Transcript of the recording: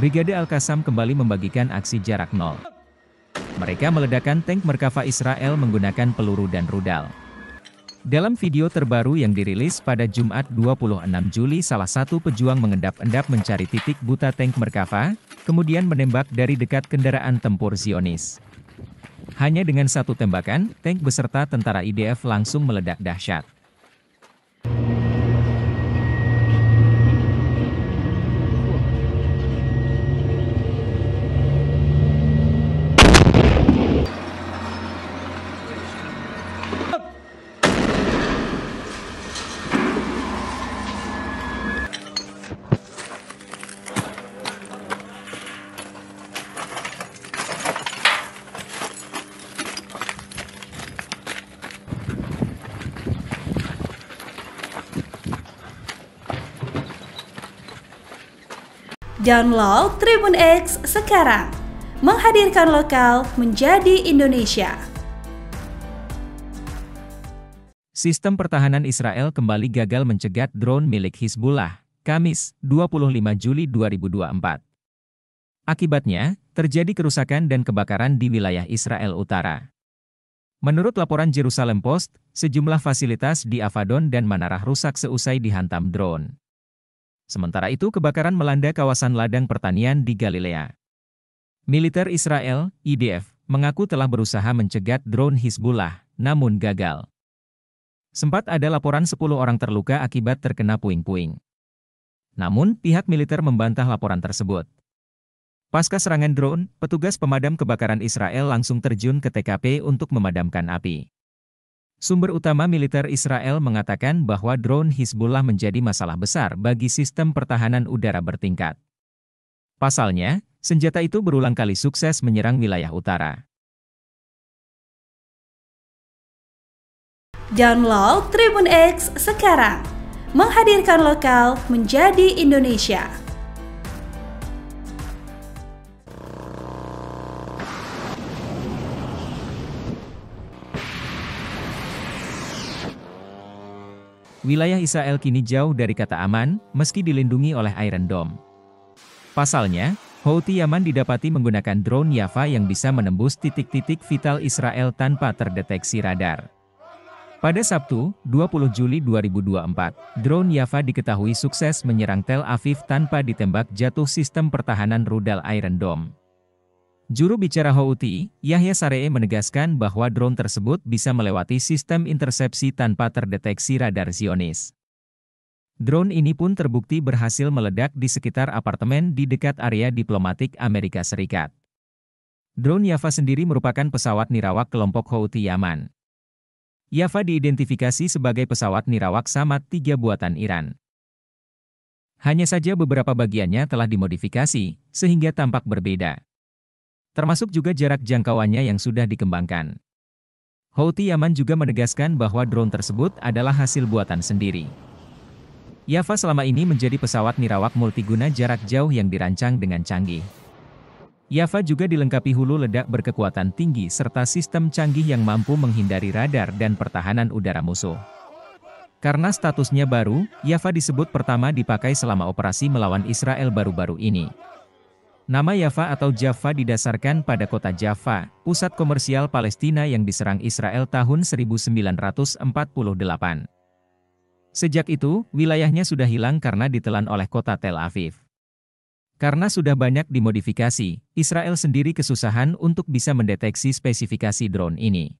Brigade Al-Qassam kembali membagikan aksi jarak nol. Mereka meledakan tank Merkava Israel menggunakan peluru dan rudal. Dalam video terbaru yang dirilis pada Jumat 26 Juli, salah satu pejuang mengendap-endap mencari titik buta tank Merkava, kemudian menembak dari dekat kendaraan tempur Zionis. Hanya dengan satu tembakan, tank beserta tentara IDF langsung meledak dahsyat. Download Tribun X sekarang. Menghadirkan lokal menjadi Indonesia. Sistem pertahanan Israel kembali gagal mencegat drone milik Hizbullah, Kamis, 25 Juli 2024. Akibatnya, terjadi kerusakan dan kebakaran di wilayah Israel Utara. Menurut laporan Jerusalem Post, sejumlah fasilitas di Avadon dan Manarah rusak seusai dihantam drone. Sementara itu kebakaran melanda kawasan ladang pertanian di Galilea. Militer Israel, IDF, mengaku telah berusaha mencegat drone Hizbullah, namun gagal. Sempat ada laporan 10 orang terluka akibat terkena puing-puing. Namun, pihak militer membantah laporan tersebut. Pasca serangan drone, petugas pemadam kebakaran Israel langsung terjun ke TKP untuk memadamkan api. Sumber utama militer Israel mengatakan bahwa drone Hizbullah menjadi masalah besar bagi sistem pertahanan udara bertingkat. Pasalnya, senjata itu berulang kali sukses menyerang wilayah utara. Download Tribun X sekarang, menghadirkan lokal menjadi Indonesia. wilayah Israel kini jauh dari kata aman, meski dilindungi oleh Iron Dome. Pasalnya, Houthi Yaman didapati menggunakan drone Yafa yang bisa menembus titik-titik vital Israel tanpa terdeteksi radar. Pada Sabtu, 20 Juli 2024, drone Yafa diketahui sukses menyerang Tel Aviv tanpa ditembak jatuh sistem pertahanan rudal Iron Dome. Juru bicara Houthi, Yahya Saree menegaskan bahwa drone tersebut bisa melewati sistem intersepsi tanpa terdeteksi radar Zionis. Drone ini pun terbukti berhasil meledak di sekitar apartemen di dekat area diplomatik Amerika Serikat. Drone Yafa sendiri merupakan pesawat nirawak kelompok Houthi Yaman. Yafa diidentifikasi sebagai pesawat nirawak Samad 3 buatan Iran. Hanya saja beberapa bagiannya telah dimodifikasi, sehingga tampak berbeda termasuk juga jarak jangkauannya yang sudah dikembangkan. Houthi Yaman juga menegaskan bahwa drone tersebut adalah hasil buatan sendiri. Yafa selama ini menjadi pesawat nirawak multiguna jarak jauh yang dirancang dengan canggih. Yafa juga dilengkapi hulu ledak berkekuatan tinggi serta sistem canggih yang mampu menghindari radar dan pertahanan udara musuh. Karena statusnya baru, Yafa disebut pertama dipakai selama operasi melawan Israel baru-baru ini. Nama Yafa atau Jaffa didasarkan pada kota Jaffa, pusat komersial Palestina yang diserang Israel tahun 1948. Sejak itu, wilayahnya sudah hilang karena ditelan oleh kota Tel Aviv. Karena sudah banyak dimodifikasi, Israel sendiri kesusahan untuk bisa mendeteksi spesifikasi drone ini.